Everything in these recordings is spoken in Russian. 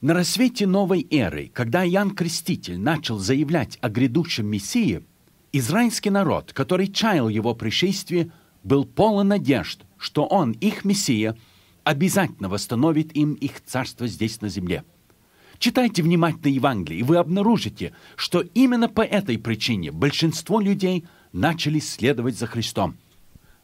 На рассвете новой эры, когда Иоанн Креститель начал заявлять о грядущем Мессии, израильский народ, который чаял его пришествие, был полон надежд, что он, их Мессия, обязательно восстановит им их царство здесь на земле. Читайте внимательно Евангелие, и вы обнаружите, что именно по этой причине большинство людей начали следовать за Христом.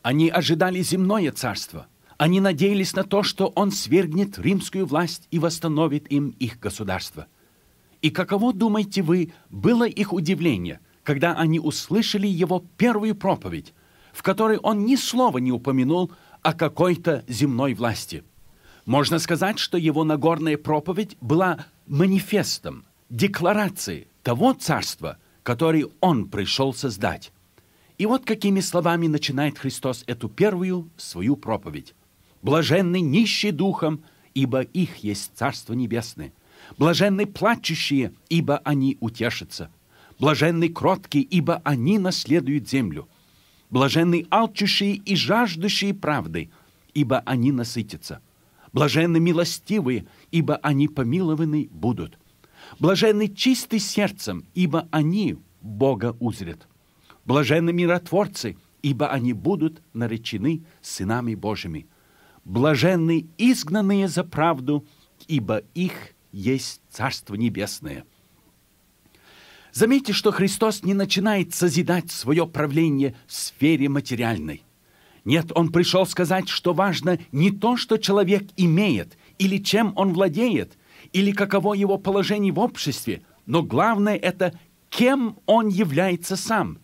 Они ожидали земное царство, они надеялись на то, что он свергнет римскую власть и восстановит им их государство. И каково, думаете вы, было их удивление, когда они услышали его первую проповедь, в которой он ни слова не упомянул о какой-то земной власти. Можно сказать, что его Нагорная проповедь была манифестом, декларацией того царства, который он пришел создать. И вот какими словами начинает Христос эту первую свою проповедь. Блаженны нищие духом, ибо их есть Царство Небесное. Блаженны плачущие, ибо они утешатся. Блаженны кроткие, ибо они наследуют землю. Блаженны алчущие и жаждущие правды, ибо они насытятся. Блаженны милостивые, ибо они помилованы будут. Блаженны чисты сердцем, ибо они Бога узрят. Блаженны миротворцы, ибо они будут наречены сынами Божьими блаженны изгнанные за правду, ибо их есть Царство Небесное». Заметьте, что Христос не начинает созидать свое правление в сфере материальной. Нет, Он пришел сказать, что важно не то, что человек имеет, или чем он владеет, или каково его положение в обществе, но главное – это кем он является сам.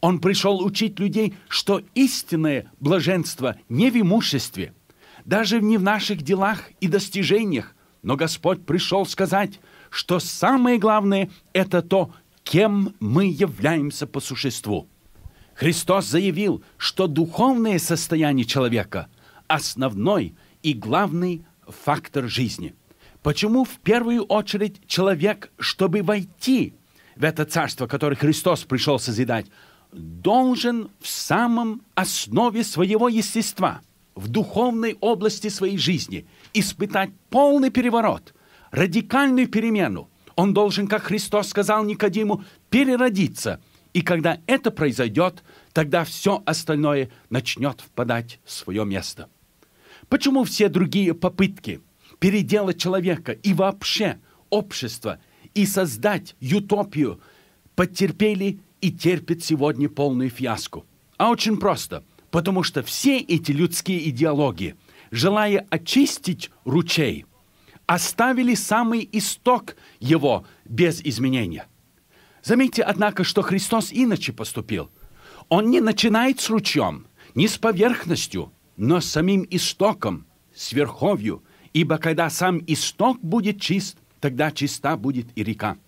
Он пришел учить людей, что истинное блаженство не в имуществе – даже не в наших делах и достижениях. Но Господь пришел сказать, что самое главное – это то, кем мы являемся по существу. Христос заявил, что духовное состояние человека – основной и главный фактор жизни. Почему в первую очередь человек, чтобы войти в это царство, которое Христос пришел созидать, должен в самом основе своего естества – в духовной области своей жизни, испытать полный переворот, радикальную перемену. Он должен, как Христос сказал Никодиму, переродиться. И когда это произойдет, тогда все остальное начнет впадать в свое место. Почему все другие попытки переделать человека и вообще общество и создать утопию потерпели и терпят сегодня полную фиаско? А очень просто – Потому что все эти людские идеологии, желая очистить ручей, оставили самый исток его без изменения. Заметьте, однако, что Христос иначе поступил. Он не начинает с ручьем, не с поверхностью, но с самим истоком, с верховью, ибо когда сам исток будет чист, тогда чиста будет и река.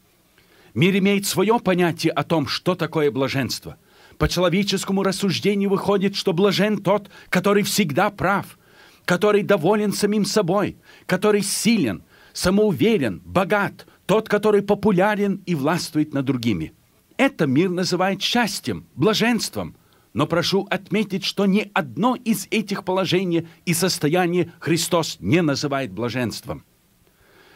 Мир имеет свое понятие о том, что такое блаженство – по человеческому рассуждению выходит, что блажен тот, который всегда прав, который доволен самим собой, который силен, самоуверен, богат, тот, который популярен и властвует над другими. Это мир называет счастьем, блаженством. Но прошу отметить, что ни одно из этих положений и состояний Христос не называет блаженством.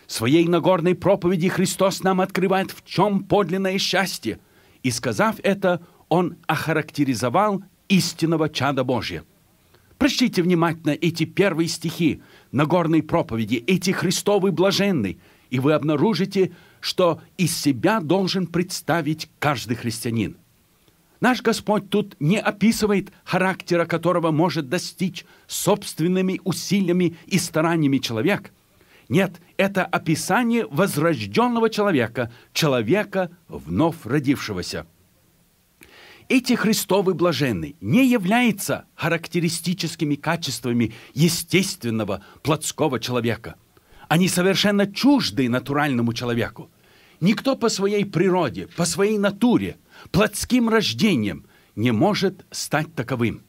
В своей Нагорной проповеди Христос нам открывает, в чем подлинное счастье. И сказав это, он охарактеризовал истинного чада Божия. Прочтите внимательно эти первые стихи Нагорной проповеди, эти Христовы блаженны, и вы обнаружите, что из себя должен представить каждый христианин. Наш Господь тут не описывает характера, которого может достичь собственными усилиями и стараниями человек. Нет, это описание возрожденного человека, человека, вновь родившегося эти Христовы блаженны не являются характеристическими качествами естественного плотского человека. Они совершенно чужды натуральному человеку. Никто по своей природе, по своей натуре, плотским рождением не может стать таковым.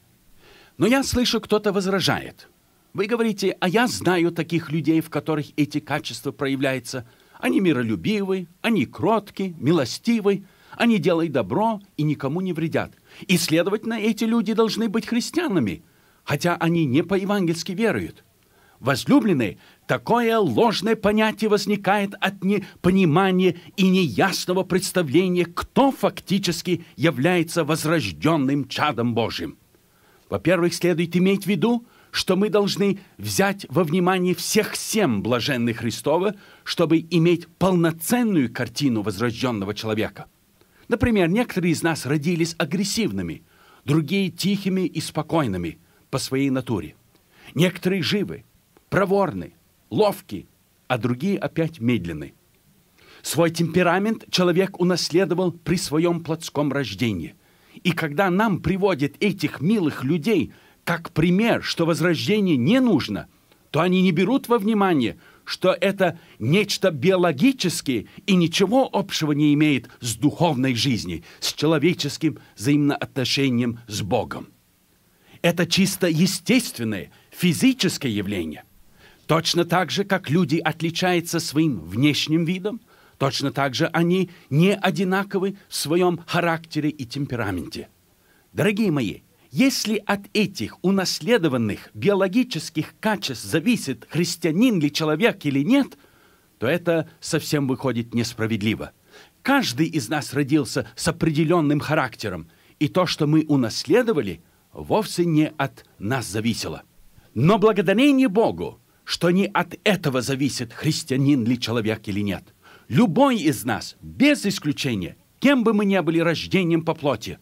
Но я слышу, кто-то возражает. Вы говорите, а я знаю таких людей, в которых эти качества проявляются. Они миролюбивы, они кротки, милостивы – они делают добро и никому не вредят. И, следовательно, эти люди должны быть христианами, хотя они не по-евангельски веруют. Возлюбленные, такое ложное понятие возникает от непонимания и неясного представления, кто фактически является возрожденным чадом Божьим. Во-первых, следует иметь в виду, что мы должны взять во внимание всех семь блаженных Христова, чтобы иметь полноценную картину возрожденного человека – Например, некоторые из нас родились агрессивными, другие тихими и спокойными по своей натуре. Некоторые живы, проворны, ловки, а другие опять медленны. Свой темперамент человек унаследовал при своем плотском рождении. И когда нам приводят этих милых людей как пример, что возрождение не нужно, то они не берут во внимание – что это нечто биологическое и ничего общего не имеет с духовной жизнью, с человеческим взаимоотношением с Богом. Это чисто естественное, физическое явление. Точно так же, как люди отличаются своим внешним видом, точно так же они не одинаковы в своем характере и темпераменте. Дорогие мои, если от этих унаследованных биологических качеств зависит, христианин ли человек или нет, то это совсем выходит несправедливо. Каждый из нас родился с определенным характером, и то, что мы унаследовали, вовсе не от нас зависело. Но благодарение Богу, что не от этого зависит, христианин ли человек или нет. Любой из нас, без исключения, кем бы мы ни были рождением по плоти,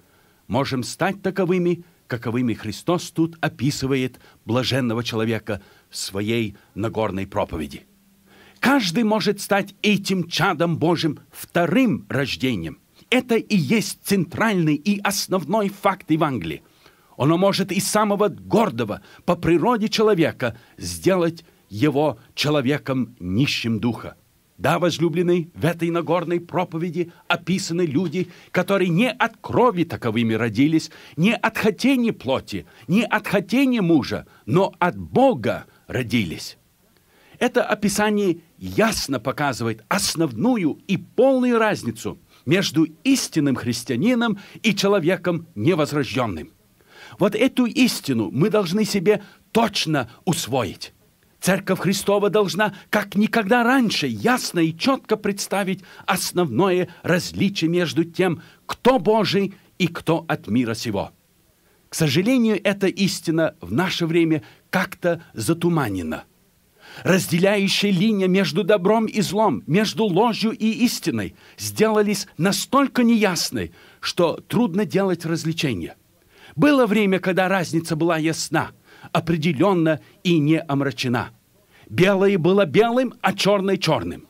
можем стать таковыми – каковыми Христос тут описывает блаженного человека в своей Нагорной проповеди. Каждый может стать этим чадом Божьим вторым рождением. Это и есть центральный и основной факт Евангелия. Оно может из самого гордого по природе человека сделать его человеком нищим духа. Да, возлюбленный, в этой Нагорной проповеди описаны люди, которые не от крови таковыми родились, не от хотения плоти, не от хотения мужа, но от Бога родились. Это описание ясно показывает основную и полную разницу между истинным христианином и человеком невозрожденным. Вот эту истину мы должны себе точно усвоить. Церковь Христова должна, как никогда раньше, ясно и четко представить основное различие между тем, кто Божий и кто от мира сего. К сожалению, эта истина в наше время как-то затуманена. Разделяющая линия между добром и злом, между ложью и истиной сделались настолько неясной, что трудно делать развлечения. Было время, когда разница была ясна – определенно и не омрачена. Белое было белым, а черное – черным.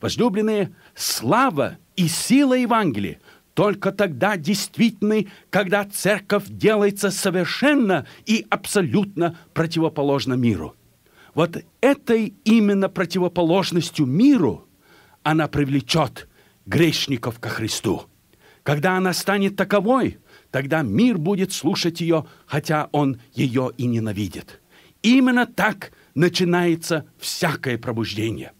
Возлюбленные, слава и сила Евангелия только тогда действительны, когда церковь делается совершенно и абсолютно противоположно миру. Вот этой именно противоположностью миру она привлечет грешников ко Христу. Когда она станет таковой, тогда мир будет слушать ее, хотя он ее и ненавидит. Именно так начинается всякое пробуждение.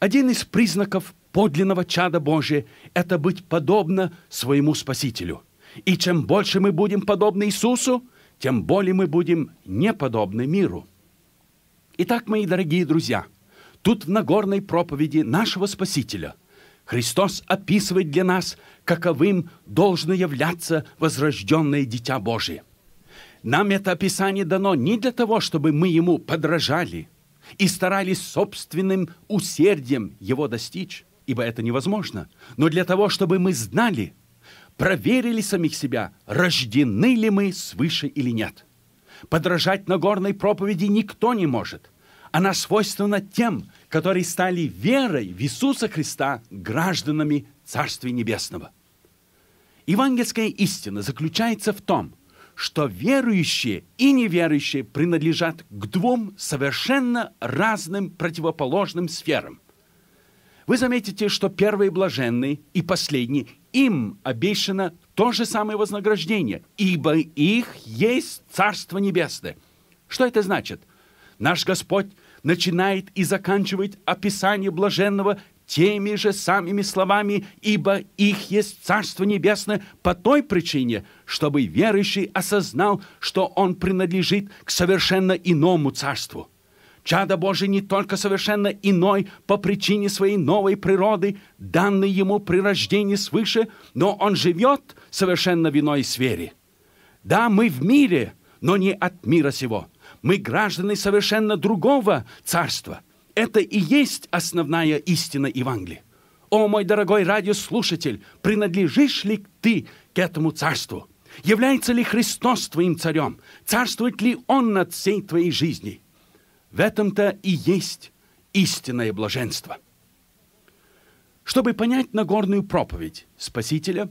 Один из признаков подлинного чада Божия – это быть подобно своему Спасителю. И чем больше мы будем подобны Иисусу, тем более мы будем неподобны миру. Итак, мои дорогие друзья, тут в Нагорной проповеди нашего Спасителя – Христос описывает для нас, каковым должно являться возрожденное Дитя Божие. Нам это описание дано не для того, чтобы мы Ему подражали и старались собственным усердием Его достичь, ибо это невозможно, но для того, чтобы мы знали, проверили самих себя, рождены ли мы свыше или нет. Подражать на горной проповеди никто не может – она свойственна тем, которые стали верой в Иисуса Христа гражданами Царствия Небесного. Евангельская истина заключается в том, что верующие и неверующие принадлежат к двум совершенно разным противоположным сферам. Вы заметите, что первый блаженный и последний, им обещано то же самое вознаграждение, ибо их есть Царство Небесное. Что это значит? Наш Господь начинает и заканчивает описание блаженного теми же самыми словами, ибо их есть Царство Небесное по той причине, чтобы верующий осознал, что он принадлежит к совершенно иному Царству. Чадо Божие не только совершенно иной по причине своей новой природы, данной ему при рождении свыше, но он живет совершенно в иной сфере. Да, мы в мире, но не от мира сего – мы граждане совершенно другого царства. Это и есть основная истина Евангелия. О, мой дорогой радиослушатель, принадлежишь ли ты к этому царству? Является ли Христос твоим царем? Царствует ли Он над всей твоей жизнью? В этом-то и есть истинное блаженство. Чтобы понять Нагорную проповедь Спасителя,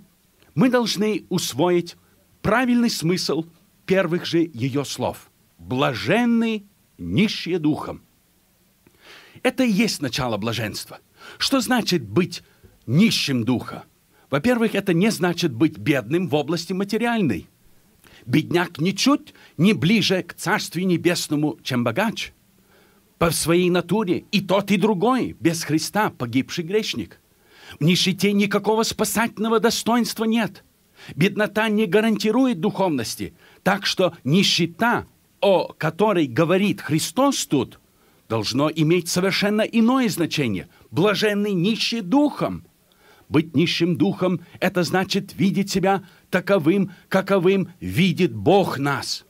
мы должны усвоить правильный смысл первых же ее слов – блаженны нищие духом. Это и есть начало блаженства. Что значит быть нищим духа? Во-первых, это не значит быть бедным в области материальной. Бедняк ничуть не ближе к Царствию Небесному, чем богач. По своей натуре и тот, и другой, без Христа, погибший грешник. В нищете никакого спасательного достоинства нет. Беднота не гарантирует духовности, так что нищета о которой говорит Христос тут, должно иметь совершенно иное значение. Блаженный нищий духом. Быть нищим духом – это значит видеть себя таковым, каковым видит Бог нас.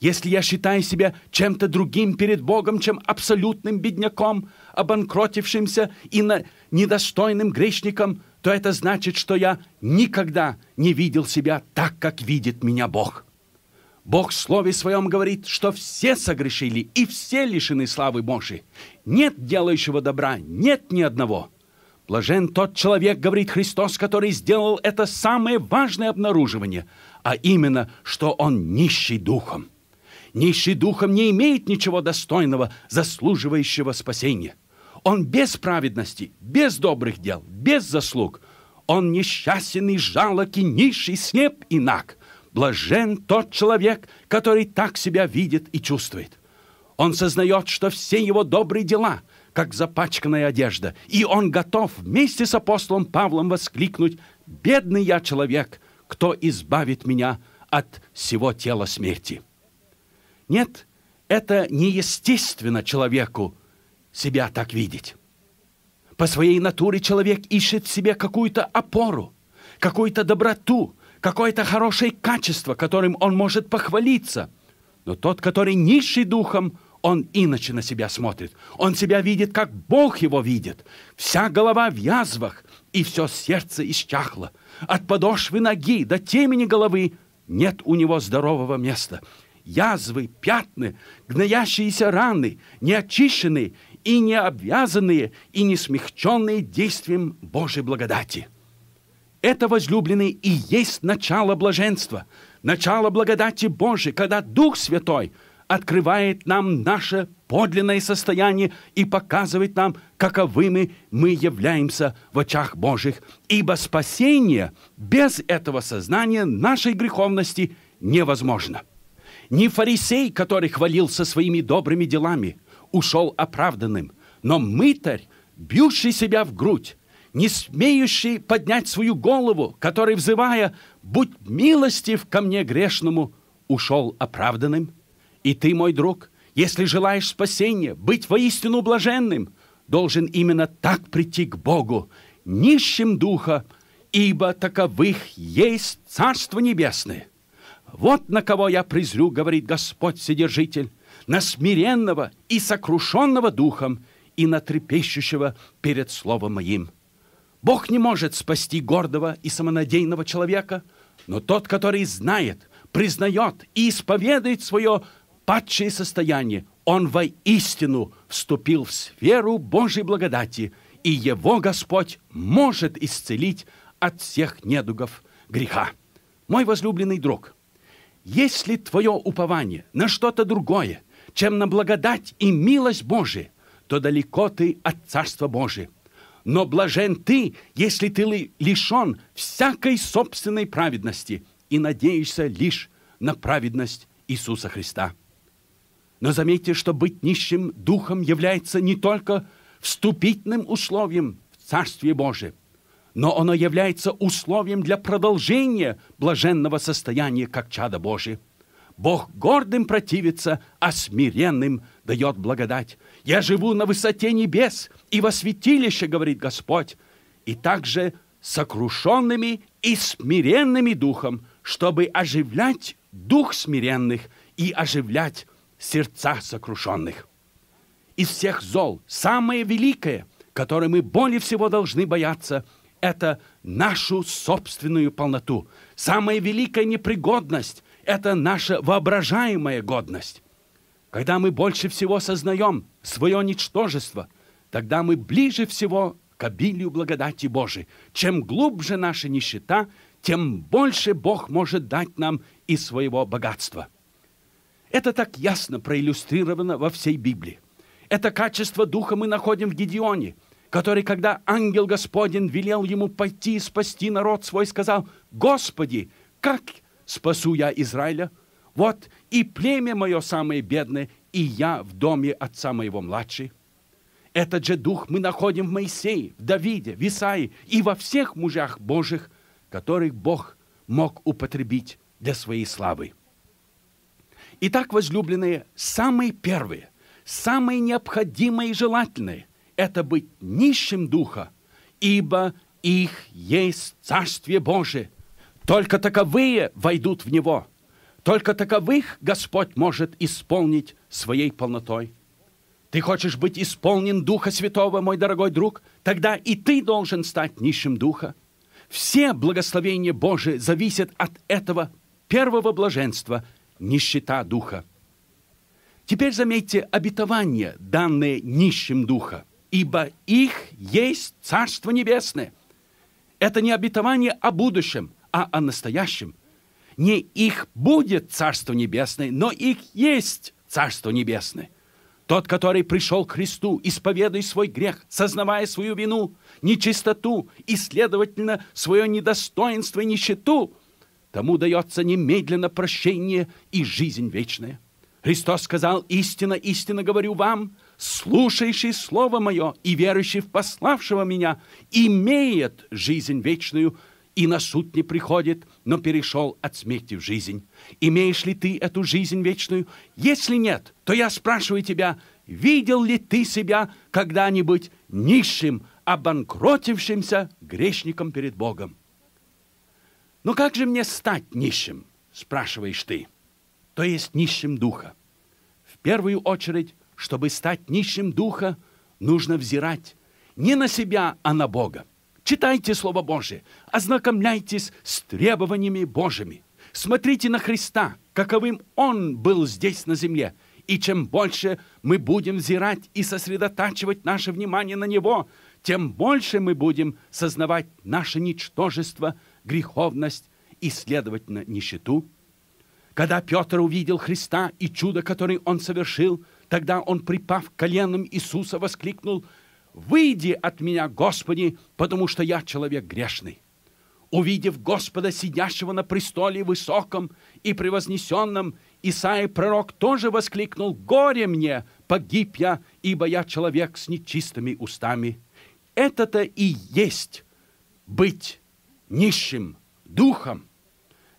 Если я считаю себя чем-то другим перед Богом, чем абсолютным бедняком, обанкротившимся и на... недостойным грешником, то это значит, что я никогда не видел себя так, как видит меня Бог. Бог в Слове Своем говорит, что все согрешили и все лишены славы Божьей. Нет делающего добра, нет ни одного. Блажен тот человек, говорит Христос, который сделал это самое важное обнаруживание, а именно, что он нищий духом. Нищий духом не имеет ничего достойного, заслуживающего спасения. Он без праведности, без добрых дел, без заслуг. Он несчастен и жалок, и нищий, слеп и наг. Блажен тот человек, который так себя видит и чувствует. Он сознает, что все его добрые дела, как запачканная одежда, и он готов вместе с апостолом Павлом воскликнуть «Бедный я человек, кто избавит меня от всего тела смерти». Нет, это неестественно человеку себя так видеть. По своей натуре человек ищет в себе какую-то опору, какую-то доброту, какое-то хорошее качество, которым он может похвалиться. Но тот, который нищий духом, он иначе на себя смотрит. Он себя видит, как Бог его видит. Вся голова в язвах, и все сердце исчахло. От подошвы ноги до темени головы нет у него здорового места. Язвы, пятны, гноящиеся раны, неочищенные и не обвязанные и не смягченные действием Божьей благодати. Это, возлюбленные, и есть начало блаженства, начало благодати Божией, когда Дух Святой открывает нам наше подлинное состояние и показывает нам, каковыми мы являемся в очах Божьих. Ибо спасение без этого сознания нашей греховности невозможно. Не фарисей, который хвалился своими добрыми делами, ушел оправданным, но мытарь, бьющий себя в грудь, не смеющий поднять свою голову, который, взывая «Будь милостив ко мне грешному», ушел оправданным? И ты, мой друг, если желаешь спасения, быть воистину блаженным, должен именно так прийти к Богу, нищим духа, ибо таковых есть Царство Небесное. Вот на кого я презрю, говорит Господь Содержитель, на смиренного и сокрушенного духом, и на трепещущего перед словом моим. Бог не может спасти гордого и самонадеянного человека, но тот, который знает, признает и исповедует свое падшее состояние, он воистину вступил в сферу Божьей благодати, и его Господь может исцелить от всех недугов греха. Мой возлюбленный друг, если твое упование на что-то другое, чем на благодать и милость Божия, то далеко ты от Царства Божия но блажен ты, если ты лишен всякой собственной праведности и надеешься лишь на праведность Иисуса Христа. Но заметьте, что быть нищим духом является не только вступительным условием в Царствие Божие, но оно является условием для продолжения блаженного состояния как чада Божие. Бог гордым противится, а смиренным дает благодать. Я живу на высоте небес и во святилище, говорит Господь, и также сокрушенными и смиренными духом, чтобы оживлять дух смиренных и оживлять сердца сокрушенных. Из всех зол самое великое, которое мы более всего должны бояться, это нашу собственную полноту. Самая великая непригодность, это наша воображаемая годность. Когда мы больше всего сознаем свое ничтожество, тогда мы ближе всего к обилию благодати Божией. Чем глубже наша нищета, тем больше Бог может дать нам из своего богатства. Это так ясно проиллюстрировано во всей Библии. Это качество Духа мы находим в Гедеоне, который, когда ангел Господень велел ему пойти и спасти народ свой, сказал, «Господи, как спасу я Израиля? Вот и племя мое самое бедное, и я в доме отца моего младший. Этот же дух мы находим в Моисее, в Давиде, в Исаии и во всех мужах Божьих, которых Бог мог употребить для своей славы. Итак, возлюбленные, самые первые, самые необходимые и желательные – это быть нищим духа, ибо их есть Царствие Божие – только таковые войдут в Него. Только таковых Господь может исполнить своей полнотой. Ты хочешь быть исполнен Духа Святого, мой дорогой друг? Тогда и ты должен стать нищим Духа. Все благословения Божии зависят от этого первого блаженства – нищета Духа. Теперь заметьте обетование, данное нищим Духа, ибо их есть Царство Небесное. Это не обетование о будущем, а о настоящем. Не их будет Царство Небесное, но их есть Царство Небесное. Тот, который пришел к Христу, исповедуя свой грех, сознавая свою вину, нечистоту и, следовательно, свое недостоинство и нищету, тому дается немедленно прощение и жизнь вечная. Христос сказал, истинно, истинно говорю вам, слушающий Слово Мое и верующий в пославшего Меня имеет жизнь вечную, и на суд не приходит, но перешел от смерти в жизнь. Имеешь ли ты эту жизнь вечную? Если нет, то я спрашиваю тебя, видел ли ты себя когда-нибудь нищим, обанкротившимся грешником перед Богом? Но «Ну как же мне стать нищим, спрашиваешь ты, то есть нищим духа? В первую очередь, чтобы стать нищим духа, нужно взирать не на себя, а на Бога. Читайте Слово Божие, ознакомляйтесь с требованиями Божьими. Смотрите на Христа, каковым Он был здесь на земле. И чем больше мы будем взирать и сосредотачивать наше внимание на Него, тем больше мы будем сознавать наше ничтожество, греховность и, следовательно, нищету. Когда Петр увидел Христа и чудо, которое он совершил, тогда он, припав к коленам Иисуса, воскликнул – Выйди от меня, Господи, потому что я человек грешный. Увидев Господа, сидящего на престоле высоком и превознесенном, Исаия пророк тоже воскликнул, «Горе мне, погиб я, ибо я человек с нечистыми устами». Это-то и есть быть нищим духом.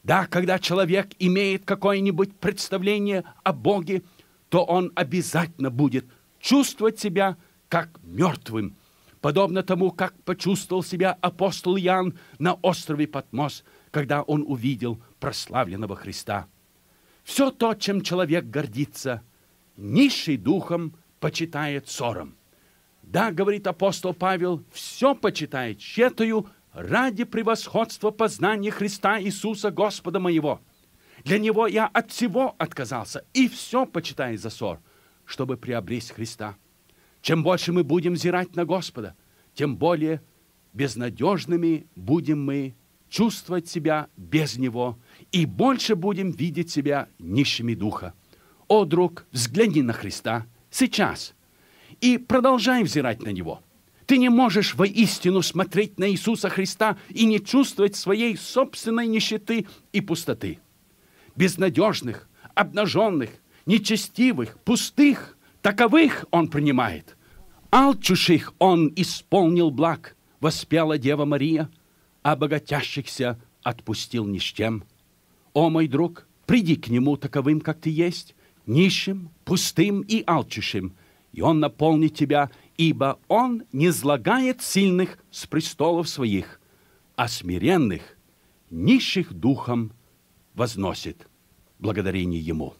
Да, когда человек имеет какое-нибудь представление о Боге, то он обязательно будет чувствовать себя – как мертвым, подобно тому, как почувствовал себя апостол Иоанн на острове Патмос, когда он увидел прославленного Христа. Все то, чем человек гордится, низший духом почитает ссором. Да, говорит апостол Павел, все почитает щетою ради превосходства познания Христа Иисуса Господа моего. Для него я от всего отказался и все почитаю за ссор, чтобы приобрести Христа. Чем больше мы будем зирать на Господа, тем более безнадежными будем мы чувствовать себя без Него и больше будем видеть себя нищими духа. О, друг, взгляни на Христа сейчас и продолжай взирать на Него. Ты не можешь воистину смотреть на Иисуса Христа и не чувствовать своей собственной нищеты и пустоты. Безнадежных, обнаженных, нечестивых, пустых – Таковых он принимает. Алчущих он исполнил благ, воспела Дева Мария, а богатящихся отпустил ни с чем. О, мой друг, приди к нему таковым, как ты есть, нищим, пустым и алчущим, и он наполнит тебя, ибо он не злагает сильных с престолов своих, а смиренных, нищих духом возносит благодарение ему.